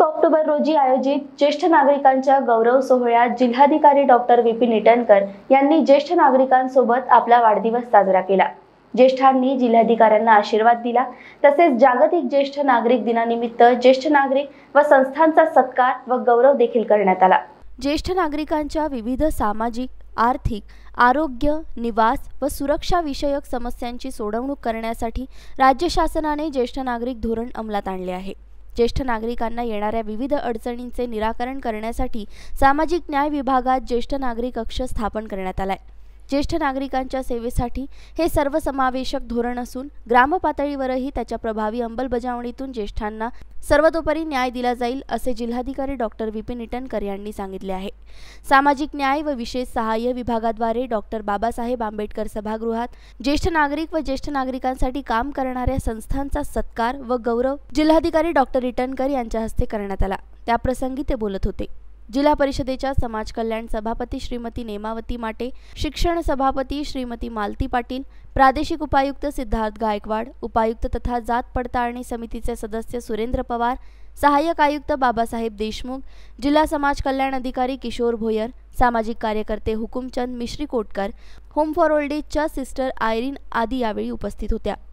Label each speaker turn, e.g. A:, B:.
A: एक ऑक्टोबर रोजी आयोजित ज्येष्ठ नागरिकांच्या गौरव सोहळ्यात जिल्हाधिकारी डॉक्टर विपिन इटनकर यांनी ज्येष्ठ नागरिकांसोबत आपला वाढदिवस साजरा केला ज्येष्ठांनी जिल्हाधिकाऱ्यांना आशीर्वाद दिला तसेच जागतिक ज्येष्ठ नागरिक दिनानिमित्त ज्येष्ठ नागरिक व संस्थांचा सत्कार व गौरव देखील करण्यात आला ज्येष्ठ नागरिकांच्या विविध सामाजिक आर्थिक आरोग्य निवास व सुरक्षाविषयक समस्यांची सोडवणूक करण्यासाठी राज्य शासनाने ज्येष्ठ नागरिक धोरण अंमलात आणले आहे ज्येष्ठ नागरिकांना येणाऱ्या विविध अडचणींचे निराकरण करण्यासाठी सामाजिक न्याय विभागात ज्येष्ठ नागरिक कक्ष स्थापन करण्यात आला ज्येष्ठ नागरिकांच्या सेवेसाठी हे सर्वसमावेशक धोरण असून ग्रामपातळीवरही त्याच्या प्रभावी अंमलबजावणीतून ज्येष्ठांना सर्वतोपरी न्याय दिला जाईल असे जिल्हाधिकारी डॉक्टर विपिन इटनकर यांनी सांगितले आहे सामाजिक न्याय व विशेष सहाय्य विभागाद्वारे डॉक्टर बाबासाहेब आंबेडकर सभागृहात ज्येष्ठ नागरिक व ज्येष्ठ नागरिकांसाठी काम करणाऱ्या संस्थांचा सत्कार व गौरव जिल्हाधिकारी डॉक्टर इटनकर यांच्या हस्ते करण्यात आला त्याप्रसंगी ते बोलत होते जिल्हा परिषदेच्या समाज कल्याण सभापती श्रीमती नेमावती माटे शिक्षण सभापती श्रीमती मालती पाटील प्रादेशिक उपायुक्त सिद्धार्थ गायकवाड उपायुक्त तथा जात पडताळणी समितीचे सदस्य सुरेंद्र पवार सहाय्यक आयुक्त बाबासाहेब देशमुख जिल्हा समाज कल्याण अधिकारी किशोर भोयर सामाजिक कार्यकर्ते Hukumchand Mishri Kotkar home for old sister Irene आदी यावेळी उपस्थित होत्या